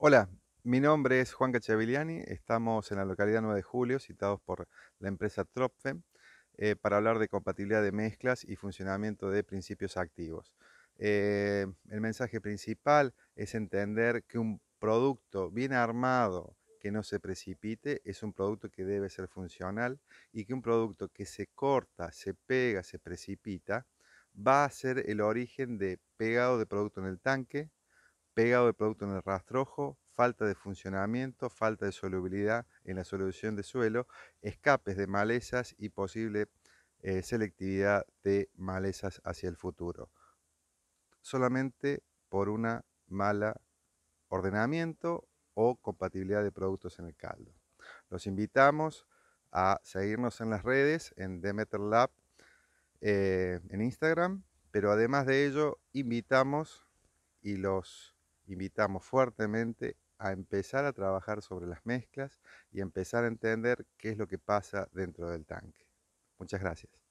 Hola, mi nombre es Juan Cachavillani. estamos en la localidad 9 de Julio, citados por la empresa Tropfen, eh, para hablar de compatibilidad de mezclas y funcionamiento de principios activos. Eh, el mensaje principal es entender que un producto bien armado, que no se precipite, es un producto que debe ser funcional y que un producto que se corta, se pega, se precipita, va a ser el origen de pegado de producto en el tanque, pegado de producto en el rastrojo, falta de funcionamiento, falta de solubilidad en la solución de suelo, escapes de malezas y posible eh, selectividad de malezas hacia el futuro. Solamente por una mala ordenamiento o compatibilidad de productos en el caldo. Los invitamos a seguirnos en las redes, en Demeter Lab, eh, en Instagram, pero además de ello, invitamos y los invitamos fuertemente a empezar a trabajar sobre las mezclas y empezar a entender qué es lo que pasa dentro del tanque. Muchas gracias.